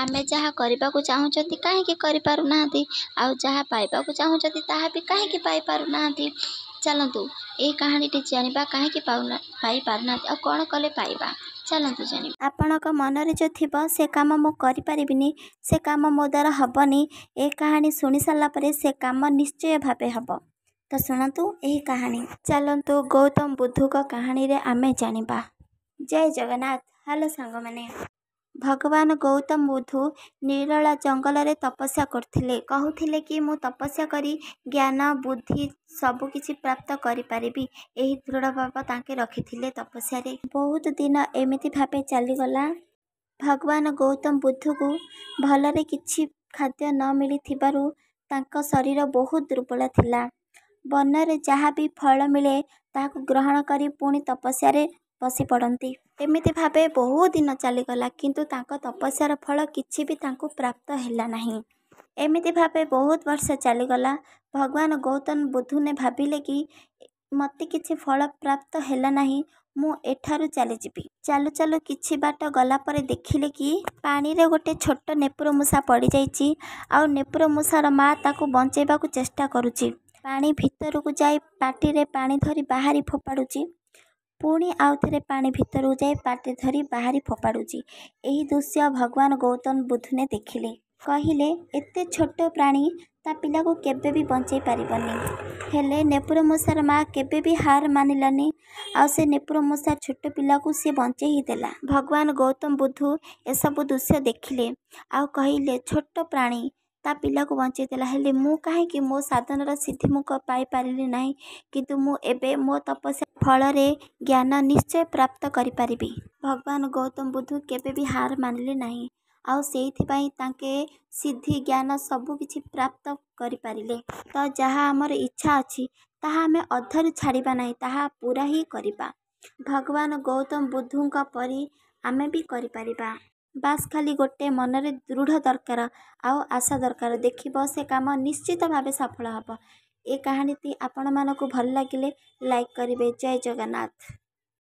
ଆମେ ଯାହା କରିବାକୁ ଚାହୁଁଛନ୍ତି କାହିଁକି କରିପାରୁନାହାନ୍ତି ଆଉ ଯାହା ପାଇବାକୁ ଚାହୁଁଛନ୍ତି ତାହା ବି କାହିଁକି ପାଇପାରୁନାହାନ୍ତି ଚାଲନ୍ତୁ ଏହି କାହାଣୀଟି ଜାଣିବା କାହିଁକି ପାଉନା ପାଇପାରୁନାହାନ୍ତି ଆଉ କ'ଣ କଲେ ପାଇବା ଚାଲନ୍ତୁ ଜାଣିବା ଆପଣଙ୍କ ମନରେ ଯେଉଁ ଥିବ ସେ କାମ ମୁଁ କରିପାରିବିନି ସେ କାମ ମୋ ଦ୍ୱାରା ହେବନି ଏ କାହାଣୀ ଶୁଣି ସାରିଲା ପରେ ସେ କାମ ନିଶ୍ଚୟ ଭାବେ ହେବ ତ ଶୁଣନ୍ତୁ ଏହି କାହାଣୀ ଚାଲନ୍ତୁ ଗୌତମ ବୁଦ୍ଧଙ୍କ କାହାଣୀରେ ଆମେ ଜାଣିବା ଜୟ ଜଗନ୍ନାଥ ହ୍ୟାଲୋ ସାଙ୍ଗମାନେ ଭଗବାନ ଗୌତମ ବୁଦ୍ଧ ନିରଳ ଜଙ୍ଗଲରେ ତପସ୍ୟା କରୁଥିଲେ କହୁଥିଲେ କି ମୁଁ ତପସ୍ୟା କରି ଜ୍ଞାନ ବୁଦ୍ଧି ସବୁ କିଛି ପ୍ରାପ୍ତ କରିପାରିବି ଏହି ଦୃଢ଼ ଭାବ ତାଙ୍କେ ରଖିଥିଲେ ତପସ୍ୟାରେ ବହୁତ ଦିନ ଏମିତି ଭାବେ ଚାଲିଗଲା ଭଗବାନ ଗୌତମ ବୁଦ୍ଧକୁ ଭଲରେ କିଛି ଖାଦ୍ୟ ନ ମିଳିଥିବାରୁ ତାଙ୍କ ଶରୀର ବହୁତ ଦୁର୍ବଳ ଥିଲା ବନରେ ଯାହା ବି ଫଳ ମିଳେ ତାହାକୁ ଗ୍ରହଣ କରି ପୁଣି ତପସ୍ୟାରେ ବସି ପଡ଼ନ୍ତି ଏମିତି ଭାବେ ବହୁ ଦିନ ଚାଲିଗଲା କିନ୍ତୁ ତାଙ୍କ ତପସ୍ୟାର ଫଳ କିଛି ବି ତାଙ୍କୁ ପ୍ରାପ୍ତ ହେଲା ନାହିଁ ଏମିତି ଭାବେ ବହୁତ ବର୍ଷ ଚାଲିଗଲା ଭଗବାନ ଗୌତମ ବୁଦ୍ଧୁନେ ଭାବିଲେ କି ମୋତେ କିଛି ଫଳ ପ୍ରାପ୍ତ ହେଲା ନାହିଁ ମୁଁ ଏଠାରୁ ଚାଲିଯିବି ଚାଲୁ ଚାଲୁ କିଛି ବାଟ ଗଲା ପରେ ଦେଖିଲେ କି ପାଣିରେ ଗୋଟେ ଛୋଟ ନେପୁର ମୂଷା ପଡ଼ିଯାଇଛି ଆଉ ନେପୁର ମୂଷାର ମା ତାକୁ ବଞ୍ଚାଇବାକୁ ଚେଷ୍ଟା କରୁଛି ପାଣି ଭିତରକୁ ଯାଇ ପାଟିରେ ପାଣି ଧରି ବାହାରି ଫୋପାଡ଼ୁଛି ପୁଣି ଆଉଥରେ ପାଣି ଭିତରକୁ ଯାଇ ପାଟି ଧରି ବାହାରି ଫୋପାଡ଼ୁଛି। ଏହି ଦୃଶ୍ୟ ଭଗବାନ ଗୌତମ ବୁଦ୍ଧୁନେ ଦେଖିଲେ। କହିଲେ ଏତେ ଛୋଟ ପ୍ରାଣୀ ତା' ପିଲାକୁ କେବେ ବି ବଞ୍ଚାଇ ପାରିବନି। ହେଲେ ନେପୁରମୂଷାର ମା' କେବେ ବି ହାର ମାନିଲାନି। ଆଉ ସେ ନେପୁରମୂଷା ଛୋଟ ପିଲାକୁ ସିଏ ବଞ୍ଚେଇ ଦେଲା। ଭଗବାନ ଗୌତମ ବୁଦ୍ଧ ଏସବୁ ଦୃଶ୍ୟ ଦେଖିଲେ। ଆଉ କହିଲେ ଛୋଟ ପ୍ରାଣୀ ତା' ପିଲାକୁ ବଞ୍ଚେଇ ଦେଲା। ହେଲେ ମୁଁ କାହିଁକି ମୋ ସାଧନାର ସିଦ୍ଧି ମୁଁ ପାଇ ପାରିଲି ନାହିଁ। କିନ୍ତୁ ମୁଁ ଏବେ ମୋ ତପସ୍ୟା ଫଳରେ ଜ୍ଞାନ ନିଶ୍ଚୟ ପ୍ରାପ୍ତ କରିପାରିବି ଭଗବାନ ଗୌତମ ବୁଦ୍ଧ କେବେ ବି ହାର ମାନିଲେ ନାହିଁ ଆଉ ସେଇଥିପାଇଁ ତାଙ୍କେ ସିଦ୍ଧି ଜ୍ଞାନ ସବୁ କିଛି ପ୍ରାପ୍ତ କରିପାରିଲେ ତ ଯାହା ଆମର ଇଚ୍ଛା ଅଛି ତାହା ଆମେ ଅଧରୁ ଛାଡ଼ିବା ନାହିଁ ତାହା ପୁରା ହିଁ କରିବା ଭଗବାନ ଗୌତମ ବୁଦ୍ଧଙ୍କ ପରି ଆମେ ବି କରିପାରିବା ବାସ୍ ଖାଲି ଗୋଟେ ମନରେ ଦୃଢ଼ ଦରକାର ଆଉ ଆଶା ଦରକାର ଦେଖିବ ସେ କାମ ନିଶ୍ଚିତ ଭାବେ ସଫଳ ହେବ ଏ କାହାଣୀଟି ଆପଣମାନଙ୍କୁ ଭଲ ଲାଗିଲେ ଲାଇକ୍ କରିବେ ଜୟ ଜଗନ୍ନାଥ